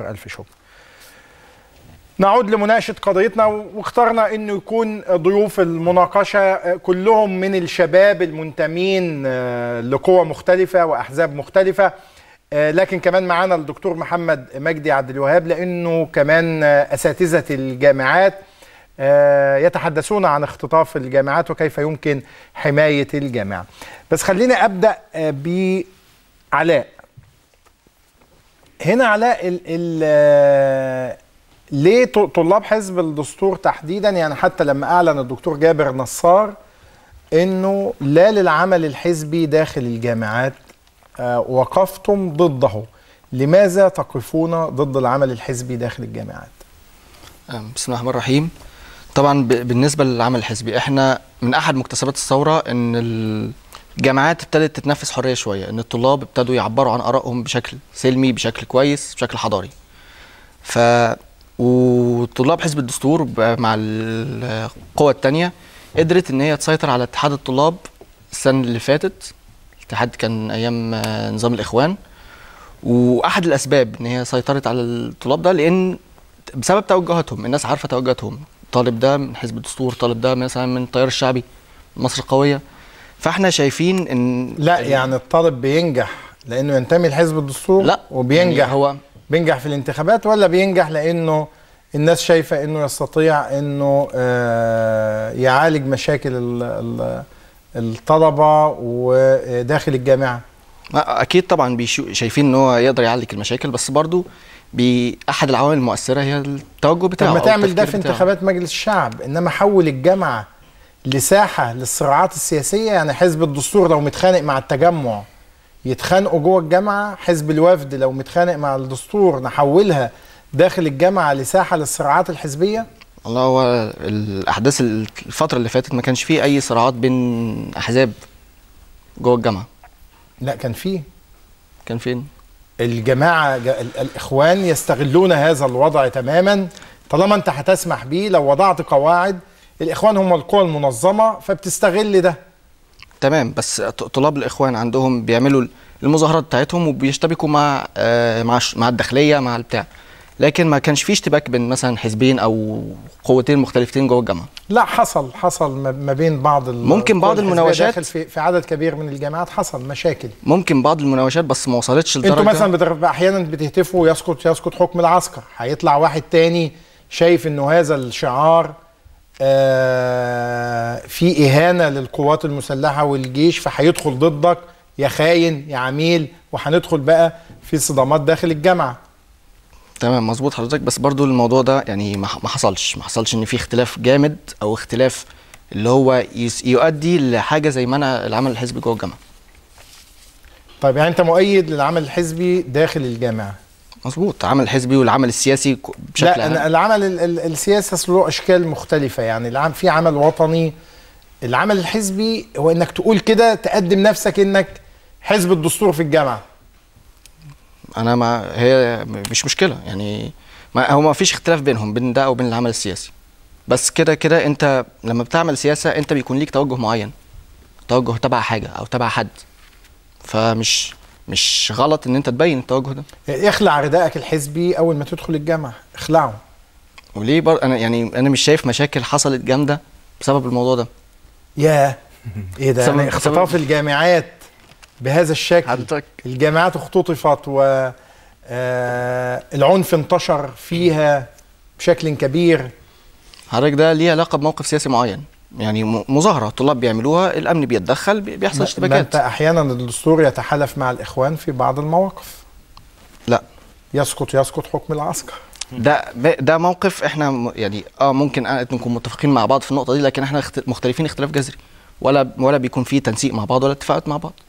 وفق ألف شكر نعود لمناقشة قضيتنا واخترنا أنه يكون ضيوف المناقشة كلهم من الشباب المنتمين آه، لقوى مختلفة وأحزاب مختلفة آه، لكن كمان معانا الدكتور محمد مجدي عبد الوهاب لأنه كمان أساتذة الجامعات آه، يتحدثون عن اختطاف الجامعات وكيف يمكن حماية الجامعة بس خلينا أبدأ بعلاء هنا علاء ال ال ليه طلاب حزب الدستور تحديدا يعني حتى لما اعلن الدكتور جابر نصار انه لا للعمل الحزبي داخل الجامعات آه، وقفتم ضده لماذا تقفون ضد العمل الحزبي داخل الجامعات آه، بسم الله الرحمن الرحيم طبعا بالنسبه للعمل الحزبي احنا من احد مكتسبات الثوره ان جامعات ابتدت تتنفس حريه شويه ان الطلاب ابتدوا يعبروا عن ارائهم بشكل سلمي بشكل كويس بشكل حضاري ف وطلاب حزب الدستور مع القوى الثانيه قدرت ان هي تسيطر على اتحاد الطلاب السنه اللي فاتت الاتحاد كان ايام نظام الاخوان واحد الاسباب ان هي سيطرت على الطلاب ده لان بسبب توجهاتهم الناس عارفه توجهاتهم طالب ده من حزب الدستور طالب ده مثلا من التيار الشعبي مصر القويه فاحنا شايفين ان لا يعني الطالب بينجح لانه ينتمي لحزب الدستور لا وبينجح يعني هو بينجح في الانتخابات ولا بينجح لانه الناس شايفه انه يستطيع انه آه، يعالج مشاكل الطلبه وداخل الجامعه اكيد طبعا شايفين ان هو يقدر يعالج المشاكل بس برضو باحد العوامل المؤثره هي التوجه بتاعه لما تعمل ده في انتخابات مجلس الشعب انما حول الجامعه لساحه للصراعات السياسيه يعني حزب الدستور لو متخانق مع التجمع يتخانقوا جوه الجامعه حزب الوفد لو متخانق مع الدستور نحولها داخل الجامعه لساحه للصراعات الحزبيه والله هو الاحداث الفتره اللي فاتت ما كانش فيه اي صراعات بين احزاب جوه الجامعه لا كان فيه كان فين الجماعه الاخوان يستغلون هذا الوضع تماما طالما انت هتسمح بيه لو وضعت قواعد الاخوان هم القوى المنظمه فبتستغل ده تمام بس طلاب الاخوان عندهم بيعملوا المظاهرات بتاعتهم وبيشتبكوا مع آه، مع مع الداخليه مع البتاع لكن ما كانش في اشتباك بين مثلا حزبين او قوتين مختلفتين جوه الجامعه لا حصل حصل ما بين بعض ممكن بعض المناوشات في, في عدد كبير من الجامعات حصل مشاكل ممكن بعض المناوشات بس ما وصلتش لدرجه انتوا مثلا احيانا بتهتفوا يسقط يسقط حكم العسكر هيطلع واحد تاني شايف انه هذا الشعار آه، في اهانه للقوات المسلحه والجيش فهيدخل ضدك يا خاين يا عميل وهندخل بقى في صدامات داخل الجامعه تمام مظبوط حضرتك بس برضو الموضوع ده يعني ما حصلش ما حصلش ان في اختلاف جامد او اختلاف اللي هو يؤدي لحاجه زي ما انا العمل الحزبي جوه الجامعه طيب يعني انت مؤيد للعمل الحزبي داخل الجامعه مظبوط عمل الحزبي والعمل السياسي بشكل لا عام. العمل السياسي له اشكال مختلفه يعني في عمل وطني العمل الحزبي هو انك تقول كده تقدم نفسك انك حزب الدستور في الجامعه انا ما هي مش مشكله يعني ما هو ما فيش اختلاف بينهم بين ده وبين العمل السياسي بس كده كده انت لما بتعمل سياسه انت بيكون ليك توجه معين توجه تبع حاجه او تبع حد فمش مش غلط ان انت تبين التوجه ده اخلع ردائك الحزبي اول ما تدخل الجامعه اخلعه وليه بر... انا يعني انا مش شايف مشاكل حصلت جامده بسبب الموضوع ده ياه ايه ده يعني اختطاف الجامعات بهذا الشكل حضرتك الجامعات اختطفت و آه العنف انتشر فيها بشكل كبير حضرتك ده ليه علاقه بموقف سياسي معين يعني مظاهره طلاب بيعملوها الامن بيتدخل بيحصل اشتباكات انت احيانا الدستور يتحالف مع الاخوان في بعض المواقف لا يسقط يسقط حكم العسكر ده ده موقف احنا يعني اه ممكن نكون متفقين مع بعض في النقطه دي لكن احنا مختلفين اختلاف جذري ولا ولا بيكون في تنسيق مع بعض ولا اتفاقات مع بعض